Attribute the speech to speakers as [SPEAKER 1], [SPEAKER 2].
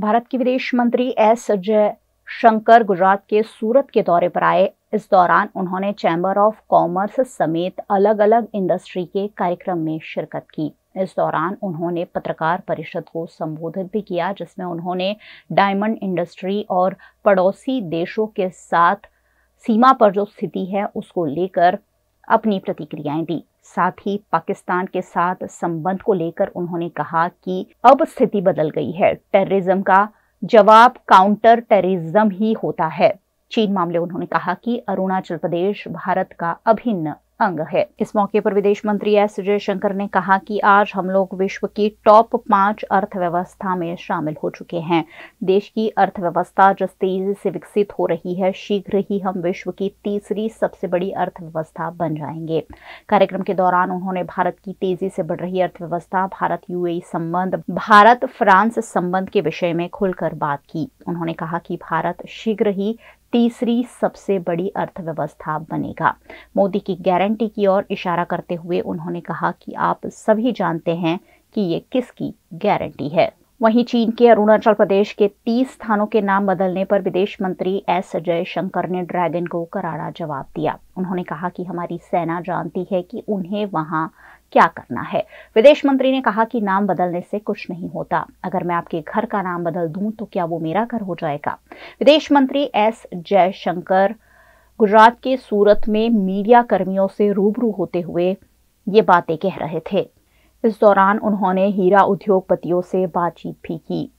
[SPEAKER 1] भारत के विदेश मंत्री एस जय शंकर गुजरात के सूरत के दौरे पर आए इस दौरान उन्होंने चैम्बर ऑफ कॉमर्स समेत अलग अलग इंडस्ट्री के कार्यक्रम में शिरकत की इस दौरान उन्होंने पत्रकार परिषद को संबोधित भी किया जिसमें उन्होंने डायमंड इंडस्ट्री और पड़ोसी देशों के साथ सीमा पर जो स्थिति है उसको लेकर अपनी प्रतिक्रियाएं दी साथ ही पाकिस्तान के साथ संबंध को लेकर उन्होंने कहा कि अब स्थिति बदल गई है टेररिज्म का जवाब काउंटर टेररिज्म ही होता है चीन मामले उन्होंने कहा कि अरुणाचल प्रदेश भारत का अभिन्न अंग है इस मौके पर विदेश मंत्री एस जयशंकर ने कहा कि आज हम लोग विश्व की टॉप पांच अर्थव्यवस्था में शामिल हो चुके हैं देश की अर्थव्यवस्था जिस तेजी से विकसित हो रही है शीघ्र ही हम विश्व की तीसरी सबसे बड़ी अर्थव्यवस्था बन जाएंगे कार्यक्रम के दौरान उन्होंने भारत की तेजी से बढ़ रही अर्थव्यवस्था भारत यूएई संबंध भारत फ्रांस संबंध के विषय में खुलकर बात की उन्होंने कहा कि भारत शीघ्र ही तीसरी सबसे बड़ी अर्थव्यवस्था बनेगा मोदी की गारंटी की ओर इशारा करते हुए उन्होंने कहा कि आप सभी जानते हैं कि ये किसकी गारंटी है वहीं चीन के अरुणाचल प्रदेश के 30 स्थानों के नाम बदलने पर विदेश मंत्री एस जयशंकर ने ड्रैगन को करारा जवाब दिया उन्होंने कहा कि हमारी सेना जानती है कि उन्हें वहां क्या करना है विदेश मंत्री ने कहा कि नाम बदलने से कुछ नहीं होता अगर मैं आपके घर का नाम बदल दूं तो क्या वो मेरा घर हो जाएगा विदेश मंत्री एस जयशंकर गुजरात के सूरत में मीडिया कर्मियों से रूबरू होते हुए ये बातें कह रहे थे इस दौरान उन्होंने हीरा उद्योगपतियों से बातचीत भी की